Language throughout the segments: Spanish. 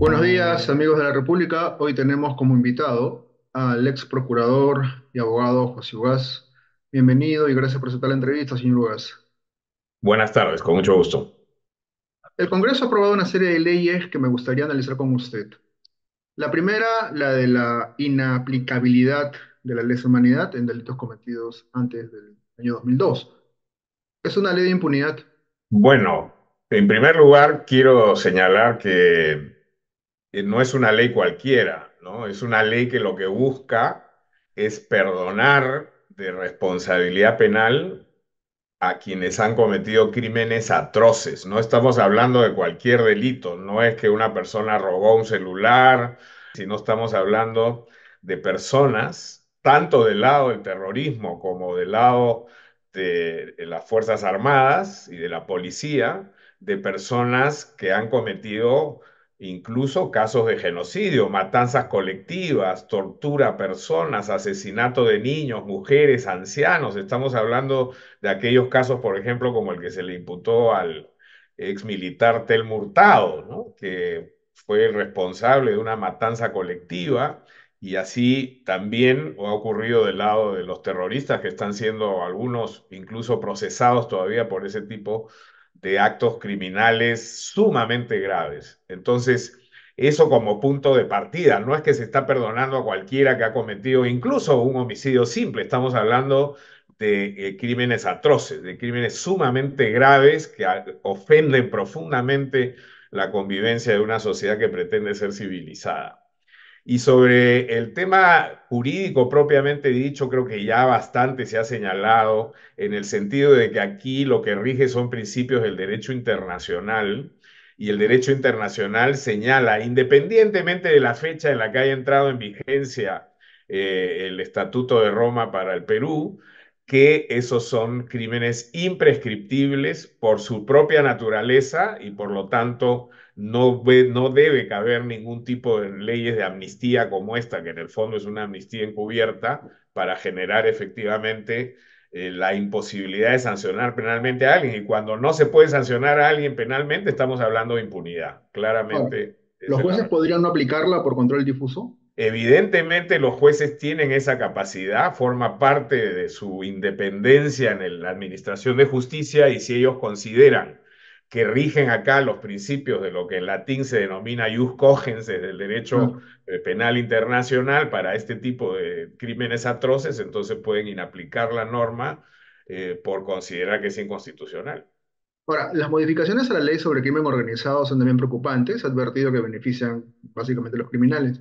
Buenos días, amigos de la República. Hoy tenemos como invitado al ex procurador y abogado José Ugas. Bienvenido y gracias por aceptar la entrevista, señor Ugas. Buenas tardes, con mucho gusto. El Congreso ha aprobado una serie de leyes que me gustaría analizar con usted. La primera, la de la inaplicabilidad de la ley de humanidad en delitos cometidos antes del año 2002 es una ley de impunidad. Bueno, en primer lugar quiero señalar que no es una ley cualquiera, ¿no? Es una ley que lo que busca es perdonar de responsabilidad penal a quienes han cometido crímenes atroces. No estamos hablando de cualquier delito, no es que una persona robó un celular, sino estamos hablando de personas, tanto del lado del terrorismo como del lado de las Fuerzas Armadas y de la policía de personas que han cometido incluso casos de genocidio, matanzas colectivas, tortura a personas, asesinato de niños, mujeres, ancianos. Estamos hablando de aquellos casos, por ejemplo, como el que se le imputó al exmilitar Telmurtado, que fue el responsable de una matanza colectiva y así también ha ocurrido del lado de los terroristas que están siendo algunos incluso procesados todavía por ese tipo de actos criminales sumamente graves. Entonces, eso como punto de partida. No es que se está perdonando a cualquiera que ha cometido incluso un homicidio simple. Estamos hablando de eh, crímenes atroces, de crímenes sumamente graves que ofenden profundamente la convivencia de una sociedad que pretende ser civilizada. Y sobre el tema jurídico propiamente dicho, creo que ya bastante se ha señalado en el sentido de que aquí lo que rige son principios del derecho internacional y el derecho internacional señala, independientemente de la fecha en la que haya entrado en vigencia eh, el Estatuto de Roma para el Perú, que esos son crímenes imprescriptibles por su propia naturaleza y por lo tanto no, no debe caber ningún tipo de leyes de amnistía como esta, que en el fondo es una amnistía encubierta para generar efectivamente eh, la imposibilidad de sancionar penalmente a alguien. Y cuando no se puede sancionar a alguien penalmente, estamos hablando de impunidad, claramente. ¿Los jueces podrían no aplicarla por control difuso? Evidentemente los jueces tienen esa capacidad, forma parte de su independencia en la Administración de Justicia y si ellos consideran que rigen acá los principios de lo que en latín se denomina ius cogens, desde el derecho mm. eh, penal internacional para este tipo de crímenes atroces, entonces pueden inaplicar la norma eh, por considerar que es inconstitucional. Ahora, las modificaciones a la ley sobre crimen organizado son también preocupantes, advertido que benefician básicamente a los criminales.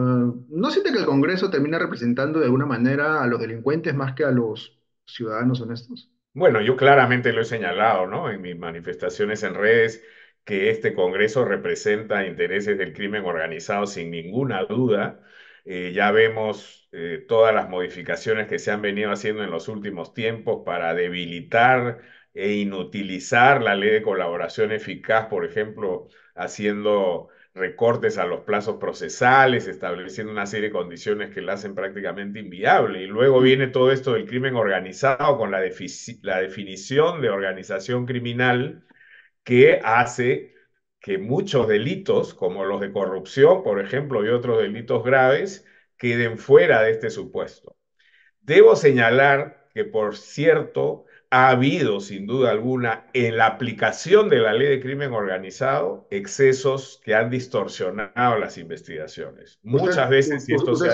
Mm, ¿No siente que el Congreso termina representando de alguna manera a los delincuentes más que a los ciudadanos honestos? Bueno, yo claramente lo he señalado, ¿no? En mis manifestaciones en redes, que este Congreso representa intereses del crimen organizado sin ninguna duda. Eh, ya vemos eh, todas las modificaciones que se han venido haciendo en los últimos tiempos para debilitar e inutilizar la ley de colaboración eficaz, por ejemplo, haciendo recortes a los plazos procesales, estableciendo una serie de condiciones que la hacen prácticamente inviable. Y luego viene todo esto del crimen organizado con la, la definición de organización criminal que hace que muchos delitos, como los de corrupción, por ejemplo, y otros delitos graves, queden fuera de este supuesto. Debo señalar que, por cierto, ha habido, sin duda alguna, en la aplicación de la ley de crimen organizado, excesos que han distorsionado las investigaciones. Muchas veces, si esto se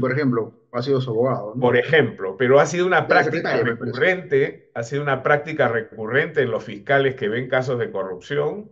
por ejemplo, ha sido su abogado. Por ejemplo, pero ha sido una práctica recurrente, ha sido una práctica recurrente en los fiscales que ven casos de corrupción,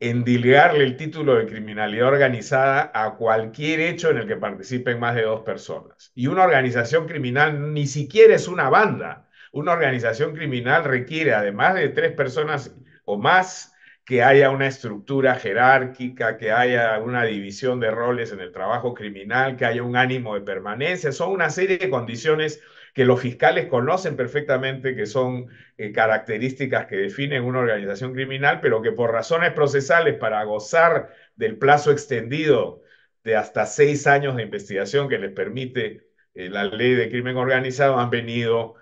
en endilgarle el título de criminalidad organizada a cualquier hecho en el que participen más de dos personas. Y una organización criminal ni siquiera es una banda una organización criminal requiere, además de tres personas o más, que haya una estructura jerárquica, que haya una división de roles en el trabajo criminal, que haya un ánimo de permanencia. Son una serie de condiciones que los fiscales conocen perfectamente, que son eh, características que definen una organización criminal, pero que por razones procesales, para gozar del plazo extendido de hasta seis años de investigación que les permite eh, la ley de crimen organizado, han venido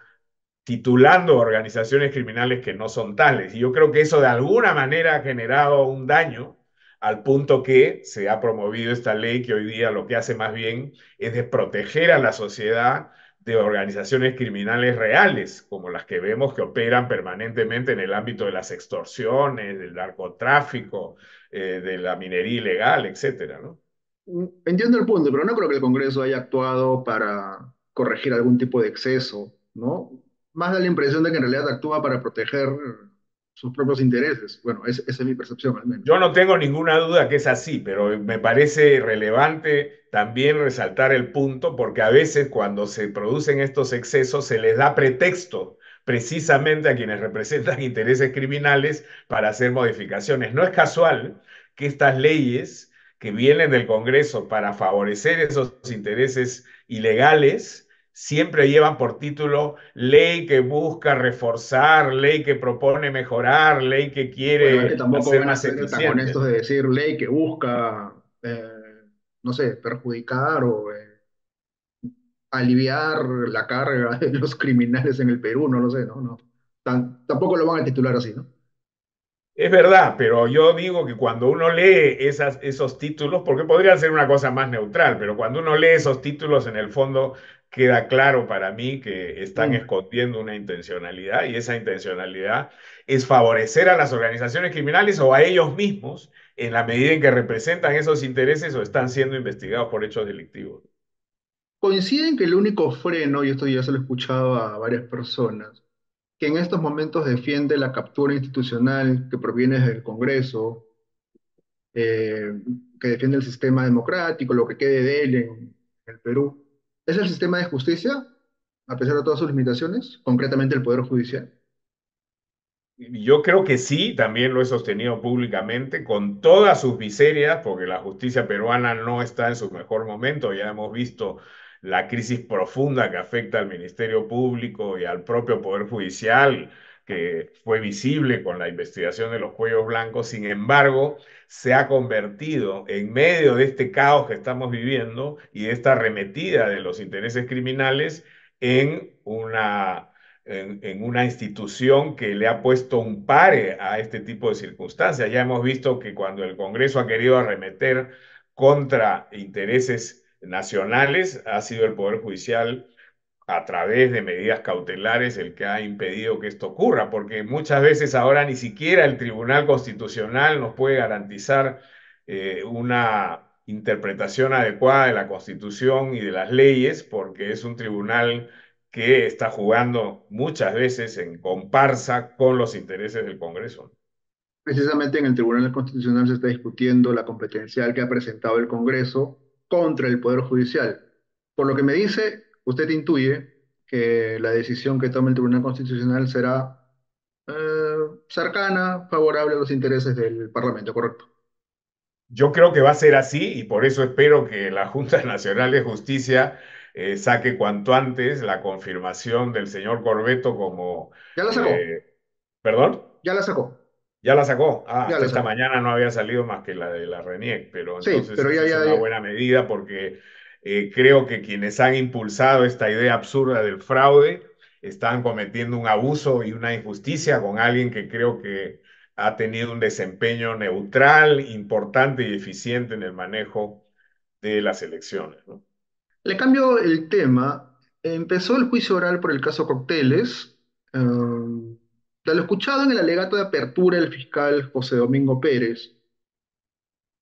titulando organizaciones criminales que no son tales. Y yo creo que eso de alguna manera ha generado un daño al punto que se ha promovido esta ley que hoy día lo que hace más bien es de proteger a la sociedad de organizaciones criminales reales, como las que vemos que operan permanentemente en el ámbito de las extorsiones, del narcotráfico, eh, de la minería ilegal, etc. Mm, entiendo el punto, pero no creo que el Congreso haya actuado para corregir algún tipo de exceso, ¿no? más da la impresión de que en realidad actúa para proteger sus propios intereses. Bueno, esa es mi percepción al menos. Yo no tengo ninguna duda que es así, pero me parece relevante también resaltar el punto porque a veces cuando se producen estos excesos se les da pretexto precisamente a quienes representan intereses criminales para hacer modificaciones. No es casual que estas leyes que vienen del Congreso para favorecer esos intereses ilegales, siempre llevan por título ley que busca reforzar, ley que propone mejorar, ley que quiere tampoco van a ser con de decir ley que busca, eh, no sé, perjudicar o eh, aliviar la carga de los criminales en el Perú, no lo sé, ¿no? no tampoco lo van a titular así, ¿no? Es verdad, pero yo digo que cuando uno lee esos títulos, porque podría ser una cosa más neutral, pero cuando uno lee esos títulos, en el fondo queda claro para mí que están mm. escondiendo una intencionalidad y esa intencionalidad es favorecer a las organizaciones criminales o a ellos mismos en la medida en que representan esos intereses o están siendo investigados por hechos delictivos. Coinciden que el único freno, y esto ya se lo he escuchado a varias personas, que en estos momentos defiende la captura institucional que proviene del Congreso, eh, que defiende el sistema democrático, lo que quede de él en el Perú, ¿es el sistema de justicia, a pesar de todas sus limitaciones, concretamente el Poder Judicial? Yo creo que sí, también lo he sostenido públicamente, con todas sus miserias, porque la justicia peruana no está en su mejor momento, ya hemos visto la crisis profunda que afecta al Ministerio Público y al propio Poder Judicial, que fue visible con la investigación de los cuellos blancos, sin embargo, se ha convertido en medio de este caos que estamos viviendo y de esta arremetida de los intereses criminales en una, en una institución que le ha puesto un pare a este tipo de circunstancias. Ya hemos visto que cuando el Congreso ha querido arremeter contra intereses nacionales, ha sido el Poder Judicial a través de medidas cautelares el que ha impedido que esto ocurra, porque muchas veces ahora ni siquiera el Tribunal Constitucional nos puede garantizar eh, una interpretación adecuada de la Constitución y de las leyes, porque es un tribunal que está jugando muchas veces en comparsa con los intereses del Congreso. Precisamente en el Tribunal Constitucional se está discutiendo la competencial que ha presentado el Congreso contra el Poder Judicial. Por lo que me dice, usted intuye que la decisión que tome el Tribunal Constitucional será eh, cercana, favorable a los intereses del Parlamento, ¿correcto? Yo creo que va a ser así y por eso espero que la Junta Nacional de Justicia eh, saque cuanto antes la confirmación del señor Corbeto como... Ya la sacó. Eh, ¿Perdón? Ya la sacó. Ya la sacó. Ah, hasta esta mañana no había salido más que la de la RENIEC, pero entonces es una buena medida porque eh, creo que quienes han impulsado esta idea absurda del fraude están cometiendo un abuso y una injusticia con alguien que creo que ha tenido un desempeño neutral, importante y eficiente en el manejo de las elecciones. Le cambio el tema. Empezó el juicio oral por el caso Cocteles. Em, lo escuchado en el alegato de apertura del fiscal José Domingo Pérez,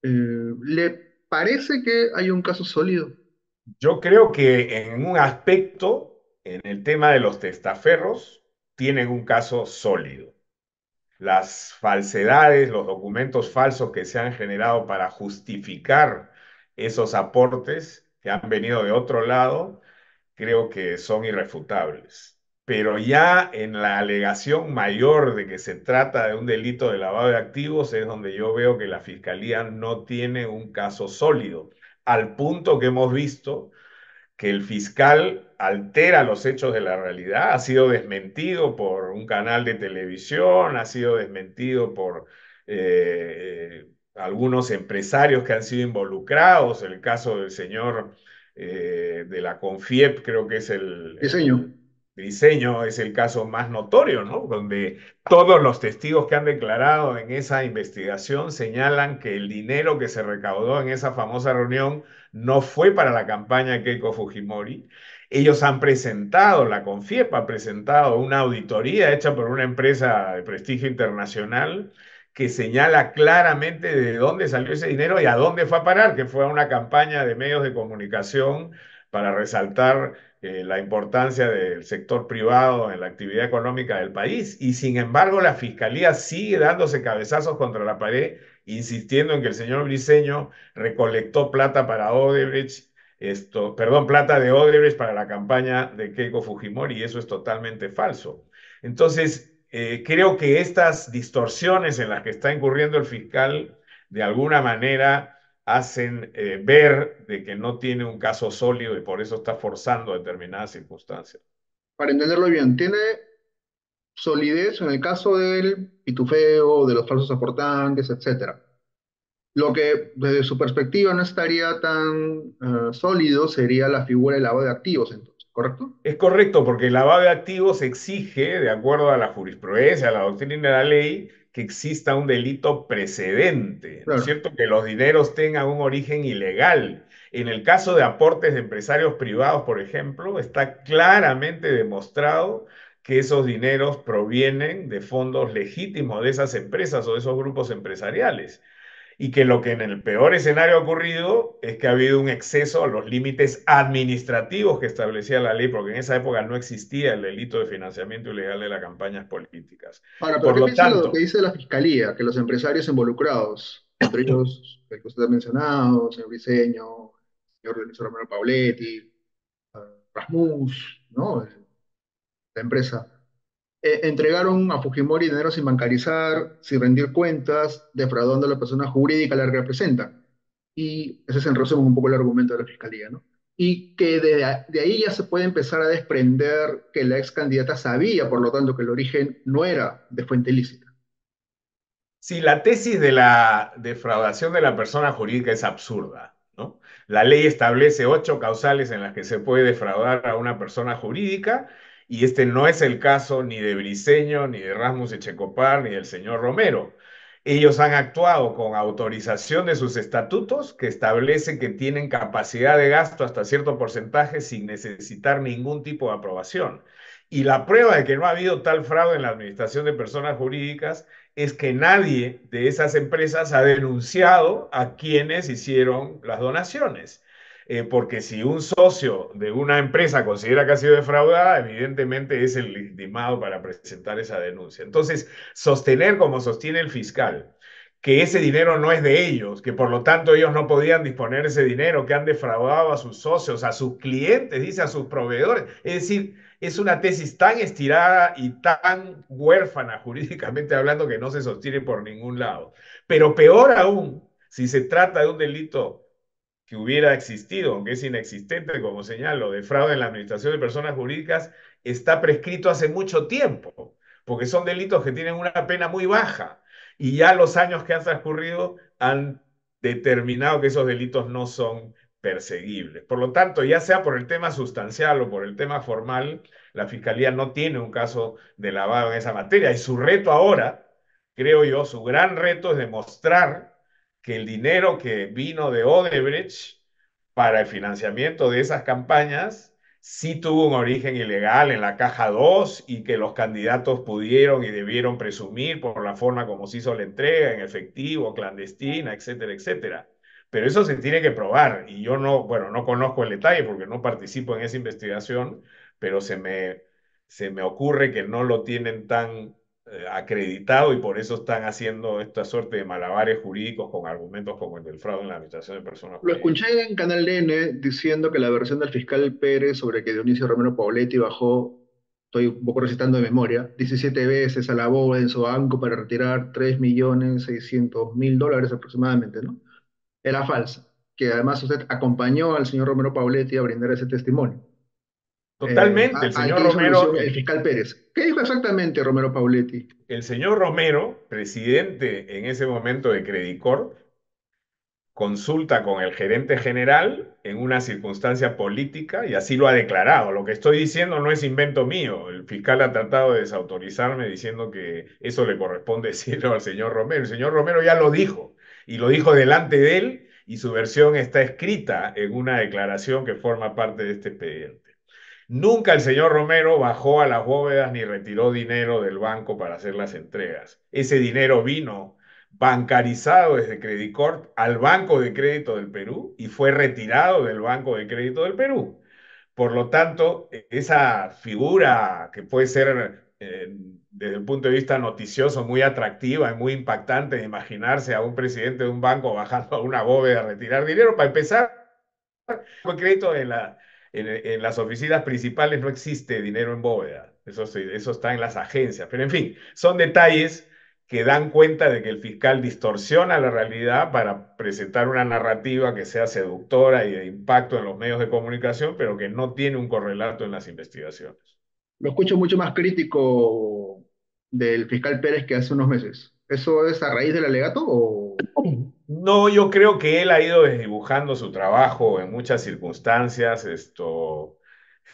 eh, le parece que hay un caso sólido. Yo creo que en un aspecto, en el tema de los testaferros, tienen un caso sólido. Las falsedades, los documentos falsos que se han generado para justificar esos aportes que han venido de otro lado, creo que son irrefutables pero ya en la alegación mayor de que se trata de un delito de lavado de activos es donde yo veo que la Fiscalía no tiene un caso sólido, al punto que hemos visto que el fiscal altera los hechos de la realidad, ha sido desmentido por un canal de televisión, ha sido desmentido por eh, algunos empresarios que han sido involucrados, el caso del señor eh, de la CONFIEP creo que es el... señor diseño es el caso más notorio, ¿no? Donde todos los testigos que han declarado en esa investigación señalan que el dinero que se recaudó en esa famosa reunión no fue para la campaña Keiko Fujimori. Ellos han presentado, la Confiepa ha presentado una auditoría hecha por una empresa de prestigio internacional que señala claramente de dónde salió ese dinero y a dónde fue a parar, que fue a una campaña de medios de comunicación para resaltar eh, la importancia del sector privado en la actividad económica del país y sin embargo la fiscalía sigue dándose cabezazos contra la pared, insistiendo en que el señor Briceño recolectó plata para Odebrecht, esto, perdón, plata de Odebrecht para la campaña de Keiko Fujimori y eso es totalmente falso. Entonces, eh, creo que estas distorsiones en las que está incurriendo el fiscal de alguna manera hacen eh, ver de que no tiene un caso sólido y por eso está forzando determinadas circunstancias. Para entenderlo bien, tiene solidez en el caso del pitufeo, de los falsos aportantes, etc. Lo que desde su perspectiva no estaría tan eh, sólido sería la figura del lavado de activos, entonces, ¿correcto? Es correcto, porque el lavado de activos exige, de acuerdo a la jurisprudencia, a la doctrina de la ley, que exista un delito precedente, ¿no es cierto? Que los dineros tengan un origen ilegal. En el caso de aportes de empresarios privados, por ejemplo, está claramente demostrado que esos dineros provienen de fondos legítimos de esas empresas o de esos grupos empresariales y que lo que en el peor escenario ha ocurrido es que ha habido un exceso a los límites administrativos que establecía la ley, porque en esa época no existía el delito de financiamiento ilegal de las campañas políticas. Ahora, ¿pero ¿qué lo lo que dice la Fiscalía, que los empresarios involucrados, entre ellos el que usted ha mencionado, señor el señor Lorenzo Romero Pauletti, eh, Rasmus, ¿no? la empresa eh, entregaron a Fujimori dinero sin bancarizar, sin rendir cuentas, defraudando a la persona jurídica a la que representa. Y ese es en resumen un poco el argumento de la fiscalía, ¿no? Y que de, de, ahí ya se puede empezar a desprender que la ex candidata sabía, por lo tanto, que el origen no era de fuente ilícita. Sí, la tesis de la defraudación de la persona jurídica es absurda. ¿no? La ley establece ocho causales en las que se puede defraudar a una persona jurídica y este no es el caso ni de Briseño, ni de Rasmus Echecopar, ni del señor Romero. Ellos han actuado con autorización de sus estatutos que establece que tienen capacidad de gasto hasta cierto porcentaje sin necesitar ningún tipo de aprobación. Y la prueba de que no ha habido tal fraude en la administración de personas jurídicas es que nadie de esas empresas ha denunciado a quienes hicieron las donaciones. Eh, porque si un socio de una empresa considera que ha sido defraudada, evidentemente es el legitimado para presentar esa denuncia. Entonces, sostener como sostiene el fiscal que ese dinero no es de ellos, que por lo tanto ellos no podían disponer ese dinero, que han defraudado a sus socios, a sus clientes, dice a sus proveedores. Es decir, es una tesis tan estirada y tan huérfana jurídicamente hablando que no se sostiene por ningún lado. Pero peor aún, si se trata de un delito que hubiera existido, aunque es inexistente, como señalo, de fraude en la administración de personas jurídicas, está prescrito hace mucho tiempo, porque son delitos que tienen una pena muy baja y ya los años que han transcurrido han determinado que esos delitos no son perseguibles. Por lo tanto, ya sea por el tema sustancial o por el tema formal, la Fiscalía no tiene un caso de lavado en esa materia. Y su reto ahora, creo yo, su gran reto es demostrar que el dinero que vino de Odebrecht para el financiamiento de esas campañas sí tuvo un origen ilegal en la caja 2 y que los candidatos pudieron y debieron presumir por la forma como se hizo la entrega, en efectivo, clandestina, etcétera, etcétera. Pero eso se tiene que probar y yo no, bueno, no conozco el detalle porque no participo en esa investigación, pero se me, se me ocurre que no lo tienen tan eh, acreditado y por eso están haciendo esta suerte de malabares jurídicos con argumentos como el del fraude en la administración de personas. Lo escuché en Canal N diciendo que la versión del fiscal Pérez sobre que Dionisio Romero Pauletti bajó, estoy un poco recitando de memoria, 17 veces a la bóveda en su banco para retirar 3.600.000 dólares aproximadamente, ¿no? Era falsa, que además usted acompañó al señor Romero Pauletti a brindar ese testimonio. Totalmente, eh, el señor Romero. El fiscal Pérez. ¿Qué dijo exactamente Romero Pauletti? El señor Romero, presidente en ese momento de Credicorp, consulta con el gerente general en una circunstancia política y así lo ha declarado. Lo que estoy diciendo no es invento mío. El fiscal ha tratado de desautorizarme diciendo que eso le corresponde decirlo al señor Romero. El señor Romero ya lo dijo y lo dijo delante de él y su versión está escrita en una declaración que forma parte de este expediente. Nunca el señor Romero bajó a las bóvedas ni retiró dinero del banco para hacer las entregas. Ese dinero vino bancarizado desde Credicorp al Banco de Crédito del Perú y fue retirado del Banco de Crédito del Perú. Por lo tanto, e-, esa figura que puede ser eh, desde el punto de vista noticioso muy atractiva y muy impactante de imaginarse a un presidente de un banco bajando a una bóveda a retirar dinero, para empezar, con crédito en la, en, las oficinas principales no existe dinero en bóveda, eso, eso está en las agencias, pero en fin, son detalles que dan cuenta de que el fiscal distorsiona la realidad para presentar una narrativa que sea seductora y de impacto en los medios de comunicación, pero que no tiene un correlato en las investigaciones. Lo escucho mucho más crítico del fiscal Pérez que hace unos meses. ¿Eso es a raíz del alegato o, no, yo creo que él ha ido desdibujando su trabajo en muchas circunstancias, esto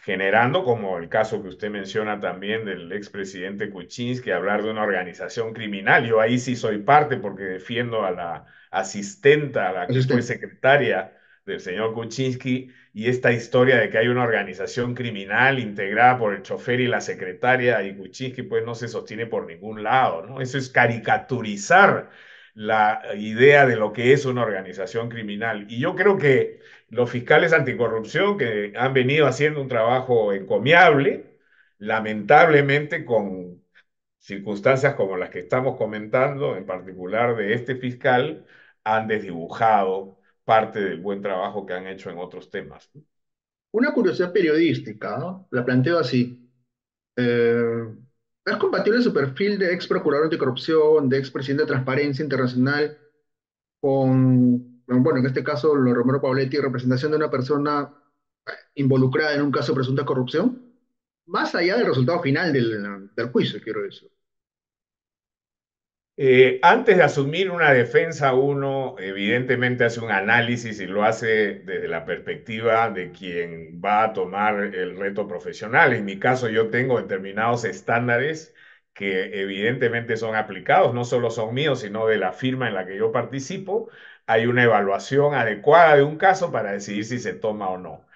generando, como el caso que usted menciona también del expresidente Kuczynski, hablar de una organización criminal. Yo ahí sí soy parte porque defiendo a la asistenta, a la que fue secretaria del señor Kuczynski, y esta historia de que hay una organización criminal integrada por el chofer y la secretaria, y Kuczynski pues no se sostiene por ningún lado, ¿no? Eso es caricaturizar la idea de lo que es una organización criminal. Y yo creo que los fiscales anticorrupción que han venido haciendo un trabajo encomiable, lamentablemente con circunstancias como las que estamos comentando, en particular de este fiscal, han desdibujado parte del buen trabajo que han hecho en otros temas. Una curiosidad periodística, ¿no? La planteo así. Eh, ¿Es compatible su perfil de ex procurador anticorrupción, de ex presidente de Transparencia Internacional, con, bueno, en este caso, lo Romero Pauletti, representación de una persona eh, involucrada en un caso de presunta corrupción? Más allá del resultado final del, del juicio, quiero decir. Eh, antes de asumir una defensa, uno evidentemente hace un análisis y lo hace desde la perspectiva de quien va a tomar el reto profesional. En mi caso, yo tengo determinados estándares que evidentemente son aplicados, no solo son míos, sino de la firma en la que yo participo. Hay una evaluación adecuada de un caso para decidir si se toma o no.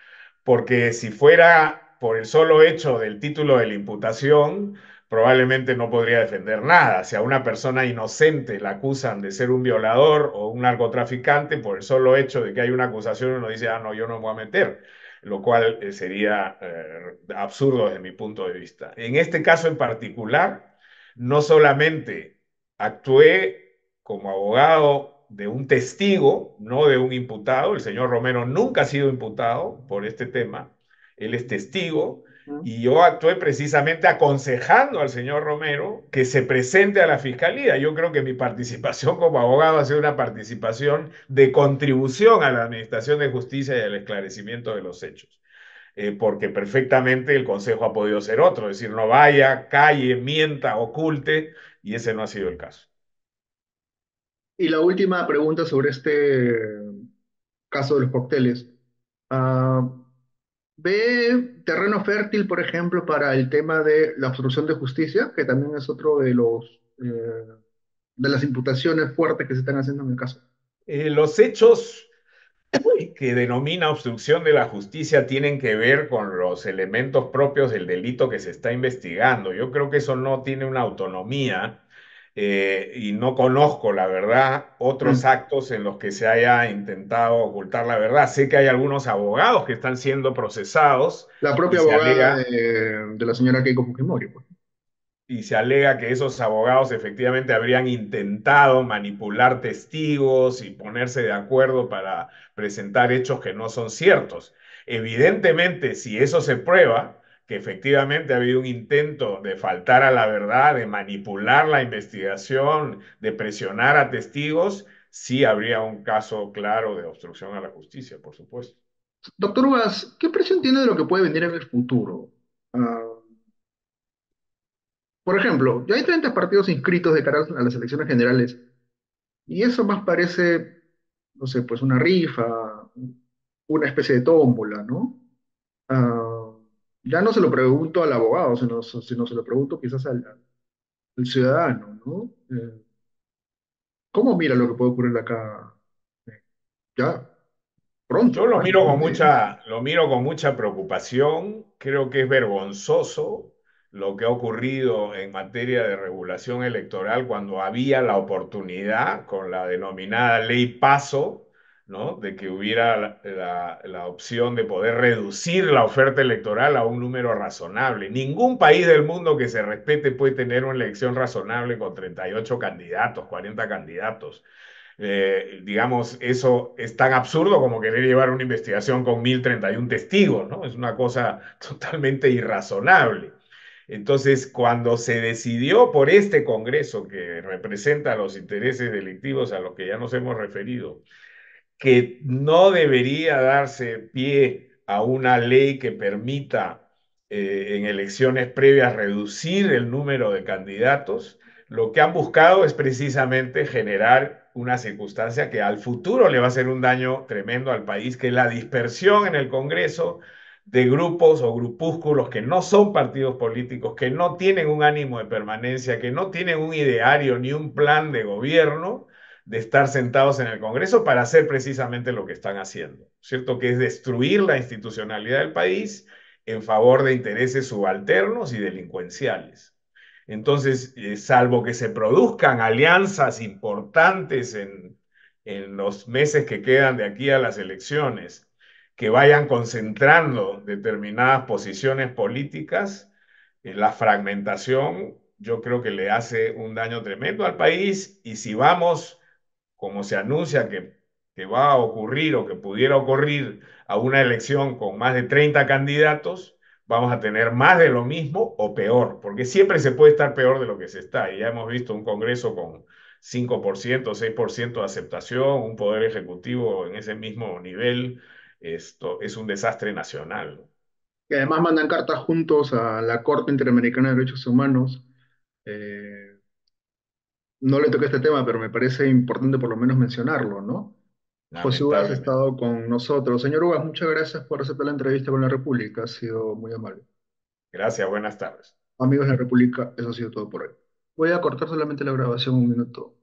Porque si fuera por el solo hecho del título de la imputación, probablemente no podría defender nada. Si a una persona inocente la acusan de ser un violador o un narcotraficante por el solo hecho de que hay una acusación, uno dice, ah, no, yo no me voy a meter, lo cual eh, sería eh, absurdo desde mi punto de vista. En este caso en particular, no solamente actué como abogado de un testigo, no de un imputado, el señor Romero nunca ha sido imputado por este tema, él es testigo, y yo actué precisamente aconsejando al señor Romero que se presente a la fiscalía. Yo creo que mi participación como abogado ha sido una participación de contribución a la administración de justicia y al esclarecimiento de los hechos. Eh, porque perfectamente el consejo ha podido ser otro, es decir, no vaya, calle, mienta, oculte, y ese no ha sido el caso. Y la última pregunta sobre este eh, caso de los cócteles. Ah, ve terreno fértil, por ejemplo, para el tema de la obstrucción de justicia, que también es otro de los eh, de las imputaciones fuertes que se están haciendo en el caso. Eh, los hechos que denomina obstrucción de la justicia tienen que ver con los elementos propios del delito que se está investigando. Yo creo que eso no tiene una autonomía eh, y no conozco, la verdad, otros mm. actos en los que se haya intentado ocultar la verdad. Sé que hay algunos abogados que están siendo procesados. La propia abogada de, la señora Keiko Fujimori. Pues. Y se alega que esos abogados efectivamente habrían intentado manipular testigos y ponerse de acuerdo para presentar hechos que no son ciertos. Evidentemente, si eso se prueba, que efectivamente ha habido un intento de faltar a la verdad, de manipular la investigación, de presionar a testigos, sí habría un caso claro de obstrucción a la justicia, por supuesto. Doctor Ugas, ¿qué presión tiene de lo que puede venir en el futuro? Ah, por ejemplo, ya hay 30 partidos inscritos de cara a las elecciones generales y eso más parece, no sé, pues una rifa, una especie de tómbola, ¿no? Ah, ya no se lo pregunto al abogado, sino, no se lo pregunto quizás al, ciudadano, ¿no? Eh, ¿Cómo mira lo que puede ocurrir acá? Eh, ya, pronto. Yo lo miro, con mucha, lo miro con mucha preocupación, creo que es vergonzoso lo que ha ocurrido en materia de regulación electoral cuando había la oportunidad con la denominada ley paso de que hubiera la, opción de poder reducir la oferta electoral a un número razonable. Ningún país del mundo que se respete puede tener una elección razonable con 38 candidatos, 40 candidatos. Eh, digamos, eso es tan absurdo como querer llevar una investigación con 1031 testigos, ¿no? Es una cosa totalmente irrazonable. Entonces, cuando se decidió por este Congreso que representa los intereses delictivos a los que ya nos hemos referido, que no debería darse pie a una ley que permita eh, en elecciones previas reducir el número de candidatos, lo que han buscado es precisamente generar una circunstancia que al futuro le va a hacer un daño tremendo al país, que es la dispersión en el Congreso de grupos o grupúsculos que no son partidos políticos, que no tienen un ánimo de permanencia, que no tienen un ideario ni un plan de gobierno, de estar sentados en el Congreso para hacer precisamente lo que están haciendo, ¿cierto? Que es destruir la institucionalidad del país en favor de intereses subalternos y delincuenciales. Entonces, eh, salvo que se produzcan alianzas importantes en, los meses que quedan de aquí a las elecciones, que vayan concentrando determinadas posiciones políticas, eh, la fragmentación yo creo que le hace un daño tremendo al país y si vamos como se anuncia que, va a ocurrir o que pudiera ocurrir a una elección con más de 30 candidatos, vamos a tener más de lo mismo o peor, porque siempre se puede estar peor de lo que se está. Y ya hemos visto un Congreso con 5%, 6% de aceptación, un poder ejecutivo en ese mismo nivel. Esto es un desastre nacional. Y además mandan cartas juntos a la Corte Interamericana de Derechos Humanos. Eh, no le toqué este tema, pero me parece importante por lo menos mencionarlo, ¿no? José Ugas ha estado con nosotros. Señor Ugas, muchas gracias por aceptar la entrevista con la República, ha sido muy amable. Gracias, buenas tardes. Amigos de la República, eso ha sido todo por hoy. Voy a cortar solamente la grabación un minuto.